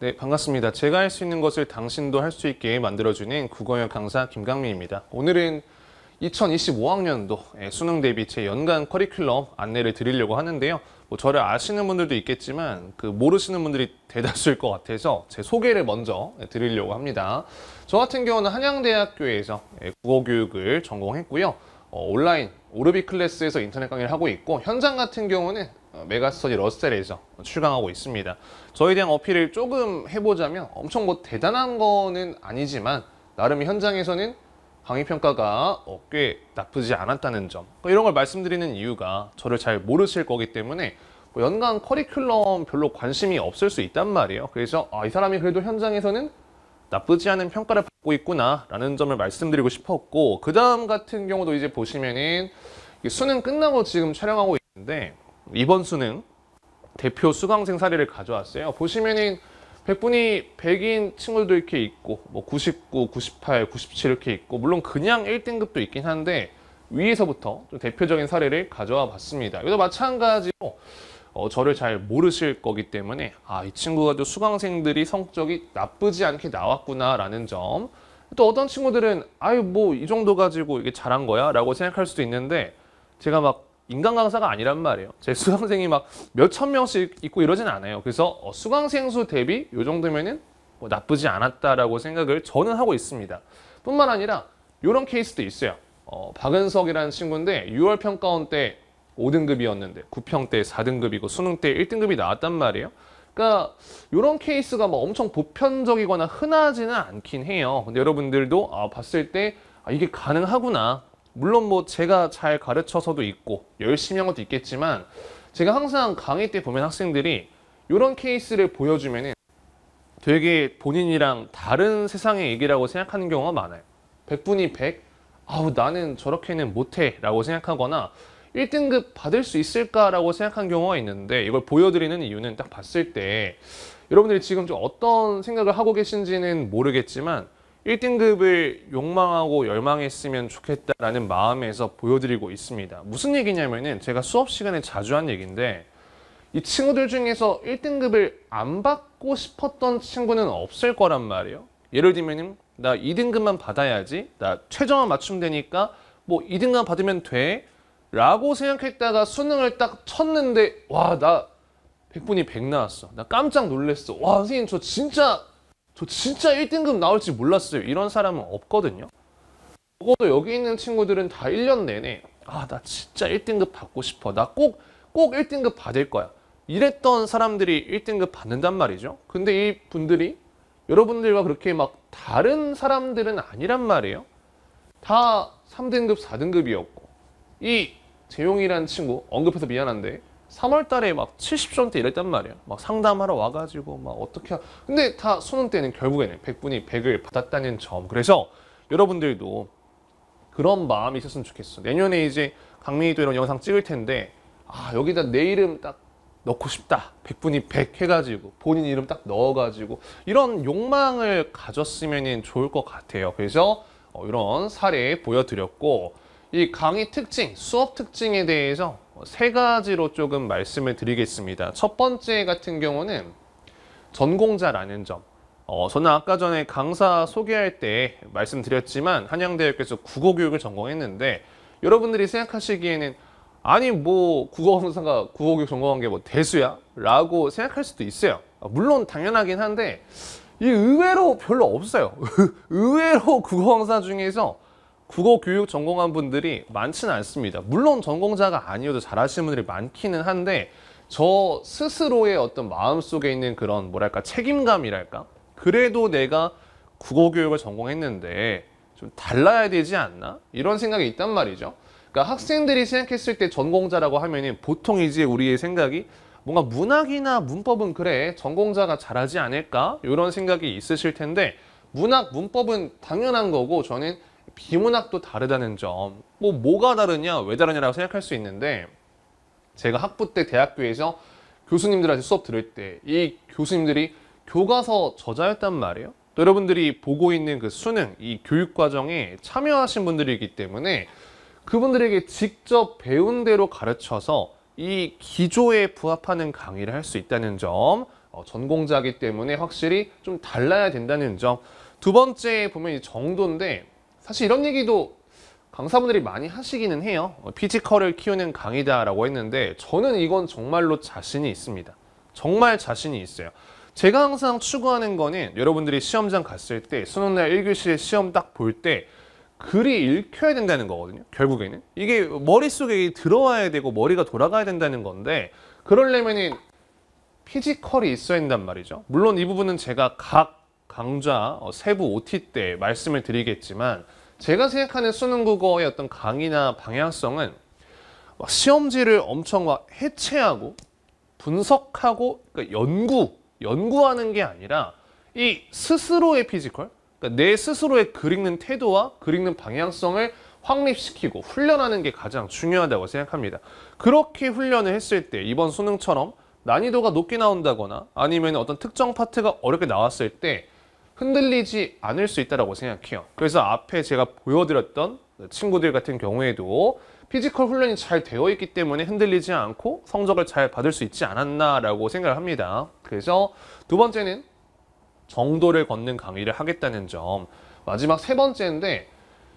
네, 반갑습니다. 제가 할 수 있는 것을 당신도 할 수 있게 만들어주는 국어역 강사 김강민입니다. 오늘은 2025학년도 예, 수능 대비 제 연간 커리큘럼 안내를 드리려고 하는데요. 뭐 저를 아시는 분들도 있겠지만 그 모르시는 분들이 대다수일 것 같아서 제 소개를 먼저 예, 드리려고 합니다. 저 같은 경우는 한양대학교에서 예, 국어 교육을 전공했고요. 어, 온라인 오르비 클래스에서 인터넷 강의를 하고 있고 현장 같은 경우는 어, 메가스터디 러셀에서 출강하고 있습니다. 저에 대한 어필을 조금 해보자면 엄청 뭐 대단한 거는 아니지만 나름 현장에서는 강의 평가가 꽤 나쁘지 않았다는 점 뭐 이런 걸 말씀드리는 이유가 저를 잘 모르실 거기 때문에 뭐 연간 커리큘럼 별로 관심이 없을 수 있단 말이에요 그래서 아, 이 사람이 그래도 현장에서는 나쁘지 않은 평가를 받고 있구나 라는 점을 말씀드리고 싶었고 그 다음 같은 경우도 이제 보시면은 수능 끝나고 지금 촬영하고 있는데 이번 수능 대표 수강생 사례를 가져왔어요. 보시면은 100분이 100인 친구들도 이렇게 있고 뭐 99, 98, 97 이렇게 있고 물론 그냥 1등급도 있긴 한데 위에서부터 좀 대표적인 사례를 가져와 봤습니다. 여기도 마찬가지로 어, 저를 잘 모르실 거기 때문에 아이 친구가 또 수강생들이 성적이 나쁘지 않게 나왔구나라는 점 또 어떤 친구들은 아유 뭐 이 정도 가지고 이게 잘한 거야 라고 생각할 수도 있는데 제가 막 인간 강사가 아니란 말이에요. 제 수강생이 막 몇천 명씩 있고 이러진 않아요. 그래서 어, 수강생 수 대비 요 정도면은 뭐 나쁘지 않았다라고 생각을 저는 하고 있습니다. 뿐만 아니라 이런 케이스도 있어요. 어, 박은석이라는 친구인데 6월 평가원 때 5등급이었는데 9평 때 4등급이고 수능 때 1등급이 나왔단 말이에요. 그러니까 이런 케이스가 막 뭐 엄청 보편적이거나 흔하지는 않긴 해요. 근데 여러분들도 아, 봤을 때 아, 이게 가능하구나. 물론 뭐 제가 잘 가르쳐서도 있고 열심히 한 것도 있겠지만 제가 항상 강의 때 보면 학생들이 이런 케이스를 보여주면 되게 본인이랑 다른 세상의 얘기라고 생각하는 경우가 많아요. 100분이 100, 아우 나는 저렇게는 못해 라고 생각하거나 1등급 받을 수 있을까라고 생각한 경우가 있는데 이걸 보여드리는 이유는 딱 봤을 때 여러분들이 지금 좀 어떤 생각을 하고 계신지는 모르겠지만 1등급을 욕망하고 열망했으면 좋겠다라는 마음에서 보여드리고 있습니다. 무슨 얘기냐면은 제가 수업 시간에 자주 한 얘기인데 이 친구들 중에서 1등급을 안 받고 싶었던 친구는 없을 거란 말이에요. 예를 들면나 2등급만 받아야지. 나 최저만 맞추면 되니까 뭐 2등급 만 받으면 돼. 라고 생각했다가 수능을 딱 쳤는데 와 나 100분이 100 나왔어. 나 깜짝 놀랐어. 와 선생님 저 진짜 저 진짜 1등급 나올지 몰랐어요 이런 사람은 없거든요 적어도 여기 있는 친구들은 다 1년 내내 아 나 진짜 1등급 받고 싶어 나 꼭꼭 1등급 받을 거야 이랬던 사람들이 1등급 받는단 말이죠 근데 이 분들이 여러분들과 그렇게 막 다른 사람들은 아니란 말이에요 다 3등급 4등급이었고 이 재용이란 친구 언급해서 미안한데 3월 달에 막 70점대 이랬단 말이야. 막 상담하러 와가지고 막 어떻게. 하... 근데 다 수능 때는 결국에는 100분이 100을 받았다는 점. 그래서 여러분들도 그런 마음이 있었으면 좋겠어. 내년에 이제 강민이도 이런 영상 찍을 텐데, 아, 여기다 내 이름 딱 넣고 싶다. 100분이 100 해가지고, 본인 이름 딱 넣어가지고, 이런 욕망을 가졌으면 좋을 것 같아요. 그래서 어, 이런 사례 보여드렸고, 이 강의 특징, 수업 특징에 대해서 어, 세 가지로 조금 말씀을 드리겠습니다. 첫 번째 같은 경우는 전공자라는 점. 어, 저는 아까 전에 강사 소개할 때 말씀드렸지만 한양대학교에서 국어교육을 전공했는데 여러분들이 생각하시기에는 아니 뭐 국어강사가 국어교육 전공한 게 뭐 대수야? 라고 생각할 수도 있어요. 어, 물론 당연하긴 한데 이 의외로 별로 없어요. 의외로 국어강사 중에서 국어 교육 전공한 분들이 많지는 않습니다. 물론 전공자가 아니어도 잘하시는 분들이 많기는 한데 저 스스로의 어떤 마음속에 있는 그런 뭐랄까 책임감이랄까 그래도 내가 국어 교육을 전공했는데 좀 달라야 되지 않나 이런 생각이 있단 말이죠. 그러니까 학생들이 생각했을 때 전공자라고 하면은 보통 이제 우리의 생각이 뭔가 문학이나 문법은 그래 전공자가 잘하지 않을까 이런 생각이 있으실 텐데 문학 문법은 당연한 거고 저는 비문학도 다르다는 점, 뭐 뭐가 다르냐, 왜 다르냐라고 생각할 수 있는데 제가 학부 때 대학교에서 교수님들한테 수업 들을 때 이 교수님들이 교과서 저자였단 말이에요. 또 여러분들이 보고 있는 그 수능, 이 교육 과정에 참여하신 분들이기 때문에 그분들에게 직접 배운 대로 가르쳐서 이 기조에 부합하는 강의를 할 수 있다는 점, 어, 전공자기 때문에 확실히 좀 달라야 된다는 점. 두 번째 보면 이 정도인데 사실 이런 얘기도 강사분들이 많이 하시기는 해요. 어, 피지컬을 키우는 강의다라고 했는데 저는 이건 정말로 자신이 있습니다. 정말 자신이 있어요. 제가 항상 추구하는 거는 여러분들이 시험장 갔을 때 수능날 1교시에 시험 딱 볼 때 글이 읽혀야 된다는 거거든요. 결국에는. 이게 머릿속에 들어와야 되고 머리가 돌아가야 된다는 건데 그러려면은 피지컬이 있어야 된단 말이죠. 물론 이 부분은 제가 각 강좌 어, 세부 OT 때 말씀을 드리겠지만 제가 생각하는 수능 국어의 어떤 강의나 방향성은 시험지를 엄청 막 해체하고 분석하고 그러니까 연구, 연구하는 게 아니라 이 스스로의 피지컬, 그러니까 내 스스로의 그리는 태도와 그리는 방향성을 확립시키고 훈련하는 게 가장 중요하다고 생각합니다. 그렇게 훈련을 했을 때 이번 수능처럼 난이도가 높게 나온다거나 아니면 어떤 특정 파트가 어렵게 나왔을 때 흔들리지 않을 수 있다고 생각해요 그래서 앞에 제가 보여드렸던 친구들 같은 경우에도 피지컬 훈련이 잘 되어 있기 때문에 흔들리지 않고 성적을 잘 받을 수 있지 않았나 라고 생각을 합니다 그래서 두 번째는 정도를 걷는 강의를 하겠다는 점 마지막 세 번째인데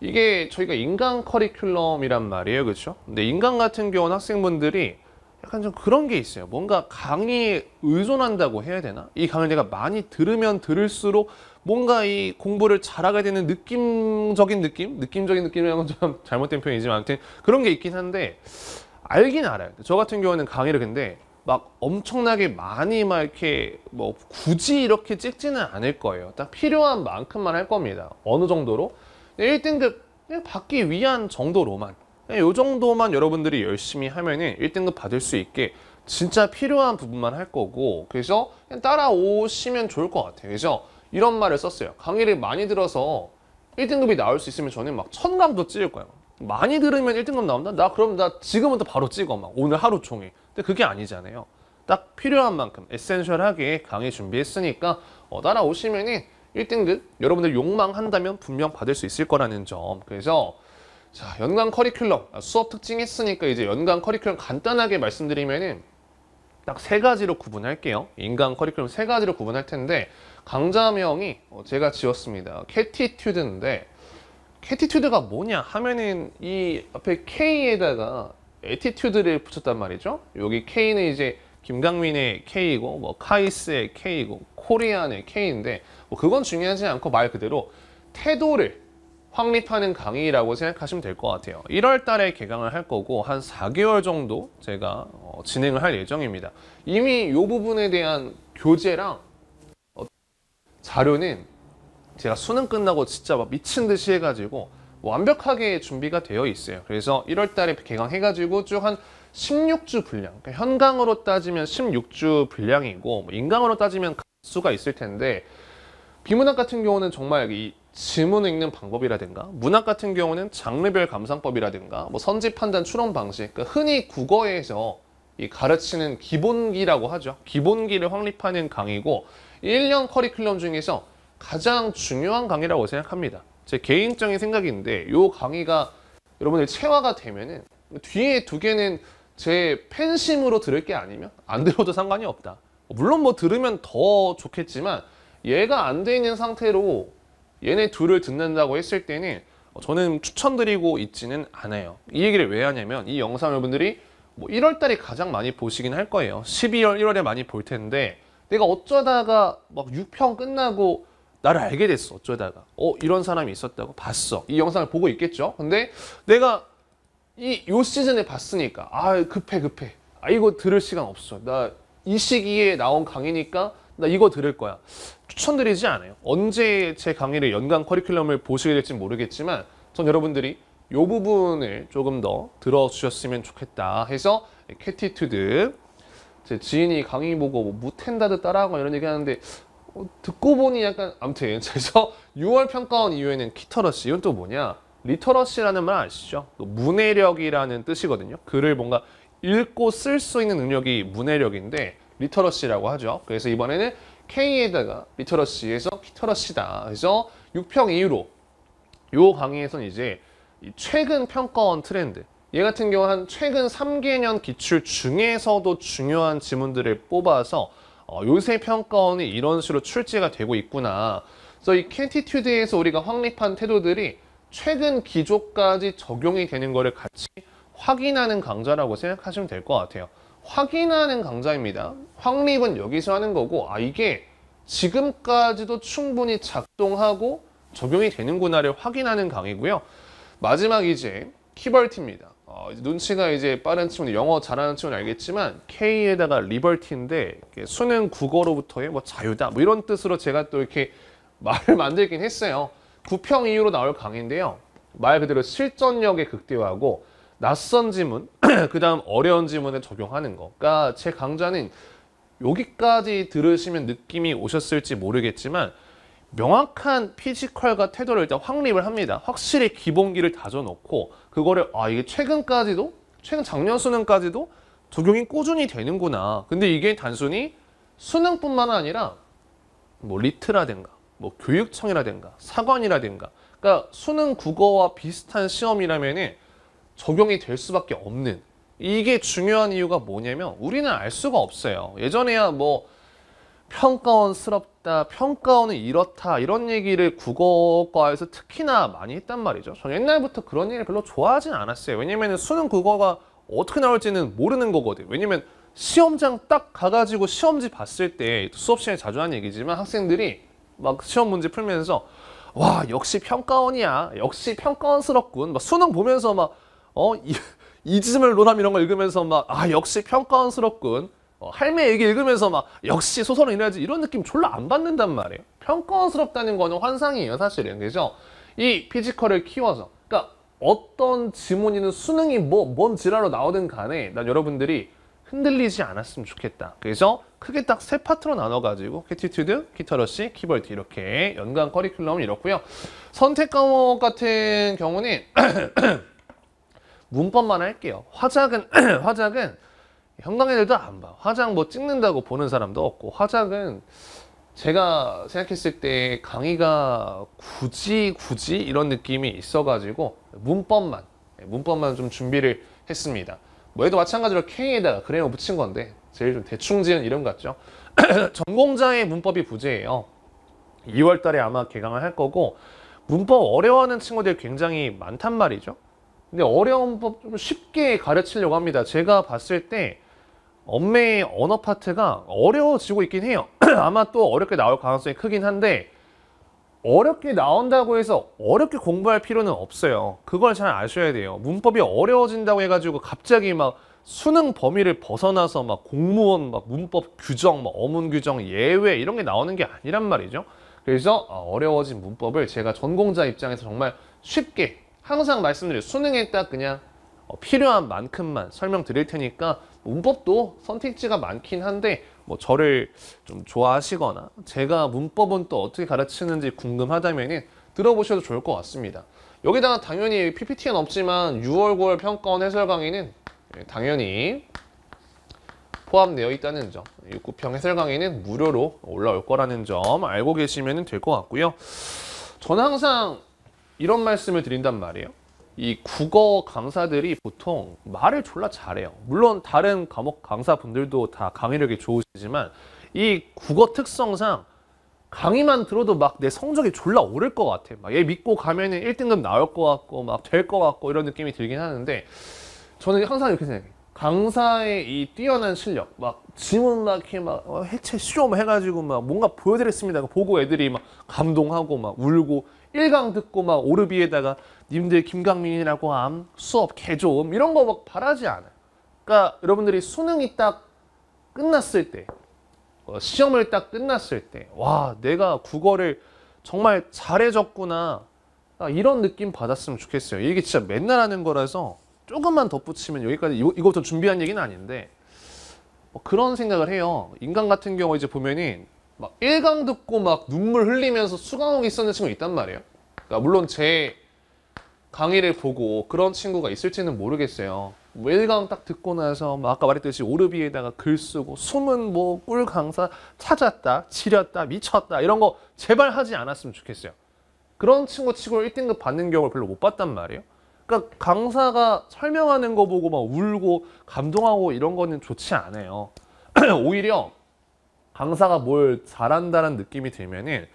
이게 저희가 인간 커리큘럼이란 말이에요 그렇죠 근데 인간 같은 경우는 학생분들이 약간 좀 그런 게 있어요. 뭔가 강의에 의존한다고 해야 되나? 이 강의를 내가 많이 들으면 들을수록 뭔가 이 공부를 잘하게 되는 느낌적인 느낌? 느낌적인 느낌이라는 건 좀 잘못된 표현이지만 아무튼 그런 게 있긴 한데 알긴 알아요. 저 같은 경우는 강의를 근데 막 엄청나게 많이 막 이렇게 뭐 굳이 이렇게 찍지는 않을 거예요. 딱 필요한 만큼만 할 겁니다. 어느 정도로? 1등급 받기 위한 정도로만. 네, 요 정도만 여러분들이 열심히 하면은 1등급 받을 수 있게 진짜 필요한 부분만 할 거고 그래서 따라오시면 좋을 것 같아요 그래서 이런 말을 썼어요 강의를 많이 들어서 1등급이 나올 수 있으면 저는 막 천감도 찍을 거예요 많이 들으면 1등급 나온다? 나 그럼 나 지금부터 바로 찍어 막 오늘 하루 종일 근데 그게 아니잖아요 딱 필요한 만큼 에센셜하게 강의 준비했으니까 어, 따라오시면은 1등급 여러분들 욕망한다면 분명 받을 수 있을 거라는 점 그래서 자, 연간 커리큘럼. 아, 수업 특징 했으니까 이제 연간 커리큘럼 간단하게 말씀드리면딱 세 가지로 구분할게요. 인간 커리큘럼 세 가지로 구분할 텐데 강좌명이 어, 제가 지었습니다. 캐티튜드인데 캐티튜드가 뭐냐 하면은 이 앞에 K에다가 에티튜드를 붙였단 말이죠. 여기 K는 이제 김강민의 K이고 뭐 카이스의 K이고 코리안의 K인데 뭐 그건 중요하지 않고 말 그대로 태도를 확립하는 강의라고 생각하시면 될 것 같아요. 1월 달에 개강을 할 거고 한 4개월 정도 제가 어, 진행을 할 예정입니다. 이미 이 부분에 대한 교재랑 어, 자료는 제가 수능 끝나고 진짜 막 미친 듯이 해가지고 완벽하게 준비가 되어 있어요. 그래서 1월 달에 개강해가지고 쭉 한 16주 분량, 그러니까 현강으로 따지면 16주 분량이고 뭐 인강으로 따지면 수가 있을 텐데 비문학 같은 경우는 정말 이 지문 읽는 방법이라든가 문학 같은 경우는 장르별 감상법이라든가 뭐 선지 판단 추론 방식 그 흔히 국어에서 이 가르치는 기본기라고 하죠 기본기를 확립하는 강의고 1년 커리큘럼 중에서 가장 중요한 강의라고 생각합니다 제 개인적인 생각인데 이 강의가 여러분들 체화가 되면은 뒤에 두 개는 제 팬심으로 들을 게 아니면 안 들어도 상관이 없다 물론 뭐 들으면 더 좋겠지만 얘가 안 돼 있는 상태로 얘네 둘을 듣는다고 했을 때는 어, 저는 추천드리고 있지는 않아요. 이 얘기를 왜 하냐면 이 영상 여러분들이 뭐 1월 달에 가장 많이 보시긴 할 거예요. 12월, 1월에 많이 볼 텐데 내가 어쩌다가 막 6평 끝나고 나를 알게 됐어. 어쩌다가. 어, 이런 사람이 있었다고 봤어. 이 영상을 보고 있겠죠. 근데 내가 이 요 시즌에 봤으니까 아, 급해 급해. 아, 이거 들을 시간 없어. 나 이 시기에 나온 강의니까 나 이거 들을 거야. 추천드리지 않아요. 언제 제 강의를 연간 커리큘럼을 보시게 될지 모르겠지만 전 여러분들이 이 부분을 조금 더 들어주셨으면 좋겠다 해서 캐티튜드 제 지인이 강의 보고 뭐 무텐다드 따라하고 이런 얘기 하는데 어, 듣고 보니 약간 아무튼 그래서 6월 평가원 이후에는 키터러시 이건 또 뭐냐 리터러시라는 말 아시죠? 그 문해력이라는 뜻이거든요. 글을 뭔가 읽고 쓸 수 있는 능력이 문해력인데 리터러시라고 하죠. 그래서 이번에는 K에다가 리터러시에서 키터러시다 그래서 6평 이후로 이 강의에서는 이제 최근 평가원 트렌드 얘 같은 경우는 최근 3개년 기출 중에서도 중요한 지문들을 뽑아서 어, 요새 평가원이 이런 식으로 출제가 되고 있구나. 그래서 이 캔티튜드에서 우리가 확립한 태도들이 최근 기조까지 적용이 되는 거를 같이 확인하는 강좌라고 생각하시면 될 것 같아요. 확인하는 강좌입니다. 확립은 여기서 하는 거고 아 이게 지금까지도 충분히 작동하고 적용이 되는구나를 확인하는 강의고요. 마지막 이제 키벌티입니다. 어, 이제 눈치가 이제 빠른 친구, 영어 잘하는 친구는 알겠지만 K에다가 리버티인데 수능 국어로부터의 뭐 자유다 뭐 이런 뜻으로 제가 또 이렇게 말을 만들긴 했어요. 구평 이후로 나올 강의인데요. 말 그대로 실전력의 극대화하고 낯선 지문, 그 다음 어려운 지문에 적용하는 것. 그러니까 제 강좌는 여기까지 들으시면 느낌이 오셨을지 모르겠지만 명확한 피지컬과 태도를 일단 확립을 합니다. 확실히 기본기를 다져놓고 그거를 아 이게 최근까지도 최근 작년 수능까지도 적용이 꾸준히 되는구나. 근데 이게 단순히 수능뿐만 아니라 뭐 리트라든가 뭐 교육청이라든가 사관이라든가 그러니까 수능 국어와 비슷한 시험이라면 적용이 될 수밖에 없는 이게 중요한 이유가 뭐냐면 우리는 알 수가 없어요. 예전에야 뭐 평가원스럽다, 평가원은 이렇다 이런 얘기를 국어과에서 특히나 많이 했단 말이죠. 전 옛날부터 그런 얘기를 별로 좋아하진 않았어요. 왜냐면 수능 국어가 어떻게 나올지는 모르는 거거든. 요 왜냐면 시험장 딱 가가지고 시험지 봤을 때 수업 시간에 자주 하는 얘기지만 학생들이 막 시험 문제 풀면서 와 역시 평가원이야, 역시 평가원스럽군. 막 수능 보면서 막 어. 이, 이즈멜 로남 이런 거 읽으면서 막 아 역시 평가원스럽군. 어, 할매 얘기 읽으면서 막 역시 소설은 이래야지 이런 느낌 졸라 안 받는단 말이에요. 평가원스럽다는 거는 환상이에요 사실은 그죠? 이 피지컬을 키워서 그러니까 어떤 지문이든 수능이 뭐뭔 지랄로 나오든 간에 난 여러분들이 흔들리지 않았으면 좋겠다. 그죠 크게 딱 세 파트로 나눠가지고 캐티튜드, 키터러시, 키벌트 이렇게 연간 커리큘럼이 이렇고요. 선택 과목 같은 경우는 문법만 할게요. 화작은 화작은 형광애들도 안 봐. 화작 뭐 찍는다고 보는 사람도 없고 화작은 제가 생각했을 때 강의가 굳이 굳이 이런 느낌이 있어가지고 문법만 예, 문법만 좀 준비를 했습니다. 뭐 얘도 마찬가지로 K에다가 그래머 붙인 건데 제일 좀 대충 지은 이름 같죠? 전공자의 문법이 부재예요. 2월 달에 아마 개강을 할 거고 문법 어려워하는 친구들 굉장히 많단 말이죠. 근데 어려운 법 좀 쉽게 가르치려고 합니다. 제가 봤을 때 엄매의 언어 파트가 어려워지고 있긴 해요. 아마 또 어렵게 나올 가능성이 크긴 한데 어렵게 나온다고 해서 어렵게 공부할 필요는 없어요. 그걸 잘 아셔야 돼요. 문법이 어려워진다고 해가지고 갑자기 막 수능 범위를 벗어나서 막 공무원 막 문법 규정, 막 어문 규정, 예외 이런 게 나오는 게 아니란 말이죠. 그래서 아, 어려워진 문법을 제가 전공자 입장에서 정말 쉽게 항상 말씀드려요. 수능에 딱 그냥 어, 필요한 만큼만 설명드릴 테니까 문법도 선택지가 많긴 한데 뭐 저를 좀 좋아하시거나 제가 문법은 또 어떻게 가르치는지 궁금하다면 들어보셔도 좋을 것 같습니다. 여기다가 당연히 PPT는 없지만 6월 9월 평가원 해설 강의는 예, 당연히 포함되어 있다는 점, 6구평 해설 강의는 무료로 올라올 거라는 점 알고 계시면 될 것 같고요. 저는 항상 이런 말씀을 드린단 말이에요. 이 국어 강사들이 보통 말을 졸라 잘해요. 물론 다른 과목 강사분들도 다 강의력이 좋으시지만 이 국어 특성상 강의만 들어도 막 내 성적이 졸라 오를 것 같아. 막 얘 믿고 가면 1등급 나올 것 같고 막 될 것 같고 이런 느낌이 들긴 하는데 저는 항상 이렇게 생각해요. 강사의 이 뛰어난 실력, 막 지문 막 이렇게 막 어, 해체 쇼 해가지고 막 뭔가 보여드렸습니다. 보고 애들이 막 감동하고 막 울고 1강 듣고 막 오르비에다가 님들 김강민이라고 함 수업 개좋음 이런 거 막 바라지 않아요. 그러니까 여러분들이 수능이 딱 끝났을 때 어, 시험을 딱 끝났을 때 와 내가 국어를 정말 잘해줬구나 아, 이런 느낌 받았으면 좋겠어요. 이게 진짜 맨날 하는 거라서 조금만 덧붙이면 여기까지 이것도 준비한 얘기는 아닌데 뭐 그런 생각을 해요. 인간 같은 경우 이제 보면은 막 1강 듣고 막 눈물 흘리면서 수강하고 있었는 친구 있단 말이에요. 그러니까 물론 제 강의를 보고 그런 친구가 있을지는 모르겠어요. 뭐 1강 딱 듣고 나서 뭐 아까 말했듯이 오르비에다가 글 쓰고 숨은 뭐 꿀 강사 찾았다, 지렸다, 미쳤다 이런 거 제발 하지 않았으면 좋겠어요. 그런 친구 치고 1등급 받는 경우를 별로 못 봤단 말이에요. 그러니까 강사가 설명하는 거 보고 막 울고 감동하고 이런 거는 좋지 않아요. 오히려 강사가 뭘 잘한다는 느낌이 들면은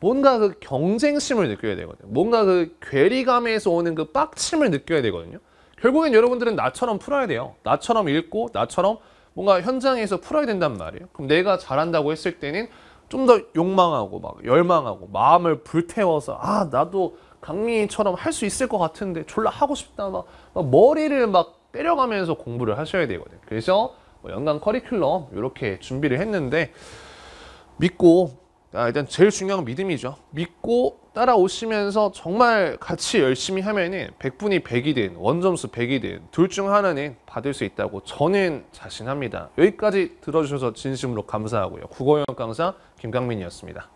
뭔가 그 경쟁심을 느껴야 되거든요. 뭔가 그 괴리감에서 오는 그 빡침을 느껴야 되거든요. 결국엔 여러분들은 나처럼 풀어야 돼요. 나처럼 읽고 나처럼 뭔가 현장에서 풀어야 된단 말이에요. 그럼 내가 잘한다고 했을 때는 좀 더 욕망하고 막 열망하고 마음을 불태워서 아 나도 강민이처럼 할 수 있을 것 같은데 졸라 하고 싶다 막, 막 머리를 막 때려가면서 공부를 하셔야 되거든요. 그래서 뭐 연간 커리큘럼 이렇게 준비를 했는데 믿고 아, 일단 제일 중요한 건 믿음이죠. 믿고 따라오시면서 정말 같이 열심히 하면은 100분이 100이든 원점수 100이든 둘 중 하나는 받을 수 있다고 저는 자신합니다. 여기까지 들어주셔서 진심으로 감사하고요. 국어영 강사 김강민이었습니다.